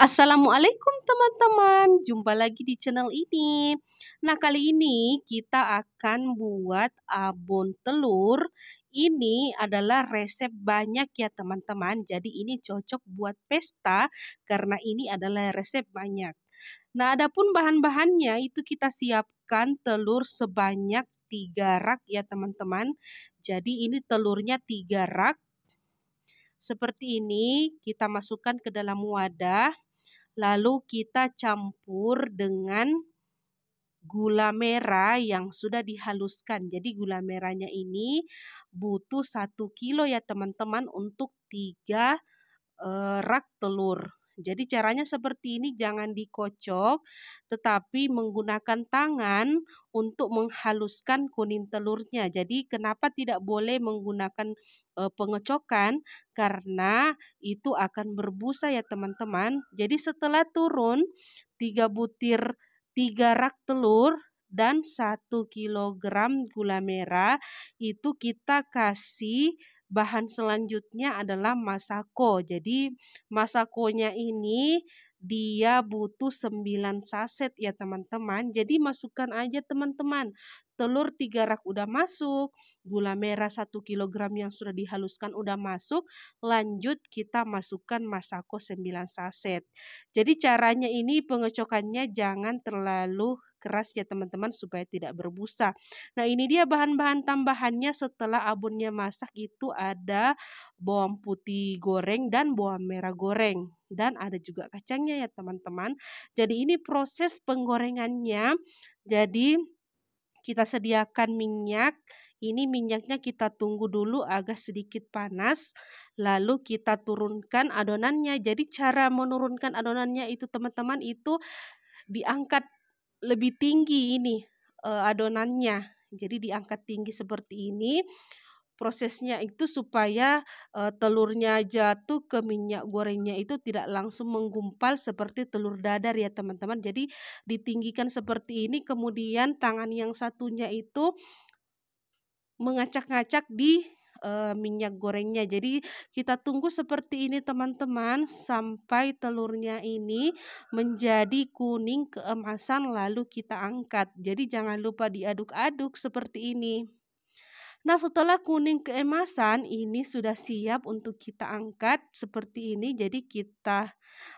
Assalamualaikum teman-teman, jumpa lagi di channel ini. Nah kali ini kita akan buat abon telur. Ini adalah resep banyak ya teman-teman, jadi ini cocok buat pesta karena ini adalah resep banyak. Nah adapun bahan-bahannya itu kita siapkan telur sebanyak 3 rak ya teman-teman. Jadi ini telurnya 3 rak. Seperti ini kita masukkan ke dalam wadah. Lalu kita campur dengan gula merah yang sudah dihaluskan. Jadi gula merahnya ini butuh 1 kilo ya teman-teman untuk 3 eh, rak telur. Jadi caranya seperti ini jangan dikocok tetapi menggunakan tangan untuk menghaluskan kuning telurnya. Jadi kenapa tidak boleh menggunakan pengecokan karena itu akan berbusa ya teman-teman. Jadi setelah turun 3 butir 3 rak telur dan 1 kg gula merah itu kita kasih bahan selanjutnya adalah masako. Jadi masakonya ini dia butuh 9 saset ya teman-teman. Jadi masukkan aja teman-teman. Telur tiga rak udah masuk, gula merah 1 kg yang sudah dihaluskan udah masuk, lanjut kita masukkan masako 9 saset. Jadi caranya ini pengecokannya jangan terlalu keras ya teman-teman supaya tidak berbusa. Nah ini dia bahan-bahan tambahannya setelah abunnya masak itu ada bawang putih goreng dan bawang merah goreng. Dan ada juga kacangnya ya teman-teman. Jadi ini proses penggorengannya. Jadi kita sediakan minyak ini minyaknya kita tunggu dulu agak sedikit panas, lalu kita turunkan adonannya. Jadi cara menurunkan adonannya itu teman-teman itu diangkat lebih tinggi ini eh, adonannya. Jadi diangkat tinggi seperti ini prosesnya itu supaya eh, telurnya jatuh ke minyak gorengnya itu tidak langsung menggumpal seperti telur dadar ya teman-teman. Jadi ditinggikan seperti ini kemudian tangan yang satunya itu mengacak-ngacak di e, minyak gorengnya. Jadi kita tunggu seperti ini teman-teman sampai telurnya ini menjadi kuning keemasan lalu kita angkat. Jadi jangan lupa diaduk-aduk seperti ini. Nah setelah kuning keemasan ini sudah siap untuk kita angkat seperti ini. Jadi kita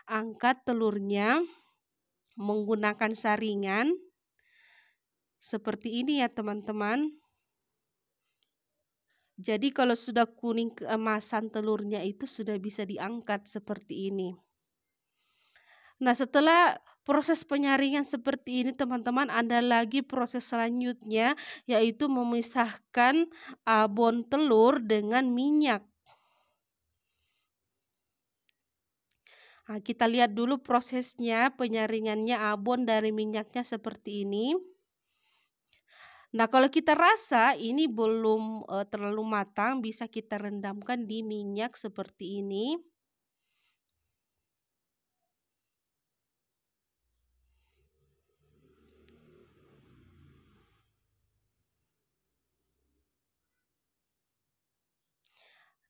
angkat telurnya menggunakan saringan seperti ini ya teman-teman. Jadi kalau sudah kuning keemasan eh, telurnya itu sudah bisa diangkat seperti ini. Nah setelah proses penyaringan seperti ini teman-teman ada lagi proses selanjutnya yaitu memisahkan eh, abon telur dengan minyak. Nah, kita lihat dulu prosesnya penyaringannya eh, abon dari minyaknya seperti ini. Nah, kalau kita rasa ini belum e, terlalu matang, bisa kita rendamkan di minyak seperti ini.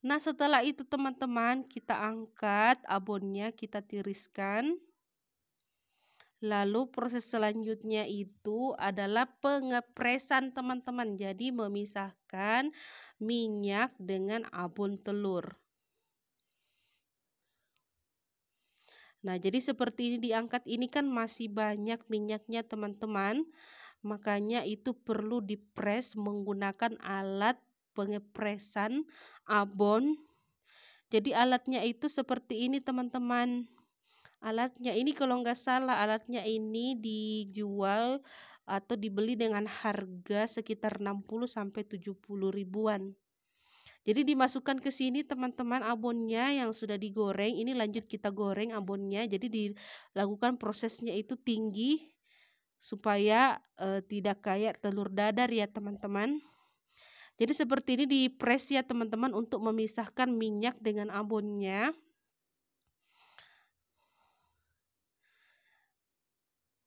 Nah, setelah itu teman-teman kita angkat abonnya, kita tiriskan. Lalu proses selanjutnya itu adalah pengepresan teman-teman. Jadi memisahkan minyak dengan abon telur. Nah, jadi seperti ini diangkat ini kan masih banyak minyaknya teman-teman. Makanya itu perlu dipres menggunakan alat pengepresan abon. Jadi alatnya itu seperti ini teman-teman. Alatnya ini kalau nggak salah alatnya ini dijual atau dibeli dengan harga sekitar 60 sampai 70 ribuan. Jadi dimasukkan ke sini teman-teman abonnya yang sudah digoreng, ini lanjut kita goreng abonnya. Jadi dilakukan prosesnya itu tinggi supaya e, tidak kayak telur dadar ya teman-teman. Jadi seperti ini di ya teman-teman untuk memisahkan minyak dengan abonnya.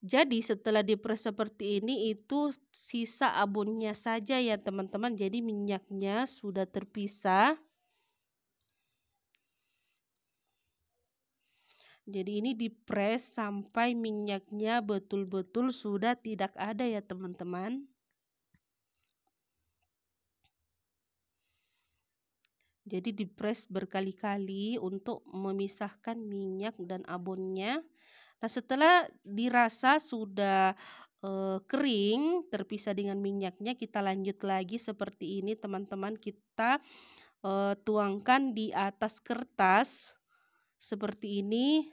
Jadi setelah dipres seperti ini itu sisa abonnya saja ya teman-teman. Jadi minyaknya sudah terpisah. Jadi ini dipres sampai minyaknya betul-betul sudah tidak ada ya teman-teman. Jadi dipres berkali-kali untuk memisahkan minyak dan abonnya. Nah, setelah dirasa sudah e, kering, terpisah dengan minyaknya, kita lanjut lagi seperti ini, teman-teman. Kita e, tuangkan di atas kertas seperti ini.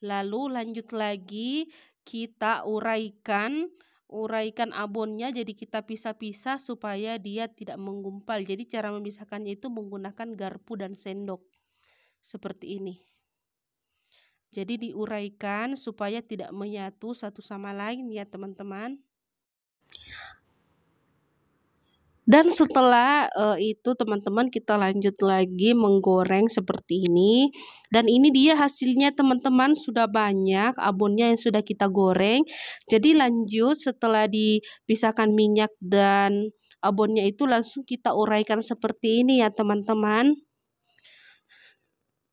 Lalu lanjut lagi kita uraikan uraikan abonnya jadi kita pisah-pisah supaya dia tidak menggumpal. Jadi cara memisahkannya itu menggunakan garpu dan sendok seperti ini. Jadi diuraikan supaya tidak menyatu satu sama lain ya teman-teman. Dan setelah uh, itu teman-teman kita lanjut lagi menggoreng seperti ini. Dan ini dia hasilnya teman-teman sudah banyak abonnya yang sudah kita goreng. Jadi lanjut setelah dipisahkan minyak dan abonnya itu langsung kita uraikan seperti ini ya teman-teman.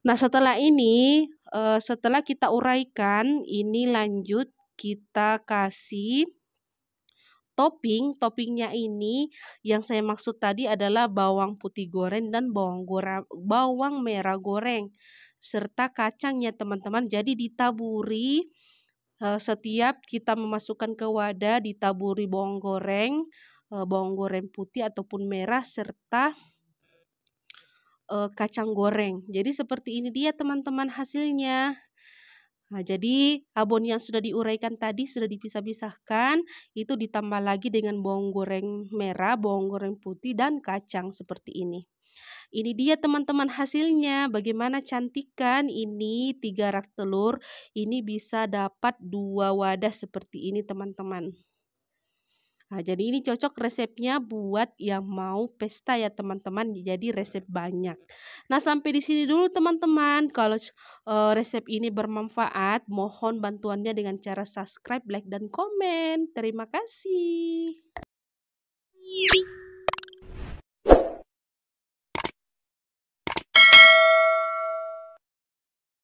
Nah, setelah ini, eh, setelah kita uraikan, ini lanjut kita kasih topping. Toppingnya ini yang saya maksud tadi adalah bawang putih goreng dan bawang, gora, bawang merah goreng serta kacangnya teman-teman. Jadi ditaburi eh, setiap kita memasukkan ke wadah ditaburi bawang goreng, eh, bawang goreng putih ataupun merah serta e, kacang goreng. Jadi seperti ini dia teman-teman hasilnya. Nah, jadi abon yang sudah diuraikan tadi sudah dipisah-pisahkan itu ditambah lagi dengan bawang goreng merah, bawang goreng putih dan kacang seperti ini. Ini dia teman-teman hasilnya. Bagaimana cantikan ini tiga rak telur ini bisa dapat dua wadah seperti ini teman-teman. Nah, jadi ini cocok resepnya buat yang mau pesta ya teman-teman. Jadi resep banyak. Nah sampai di sini dulu teman-teman. Kalau uh, resep ini bermanfaat, mohon bantuannya dengan cara subscribe, like, dan komen. Terima kasih.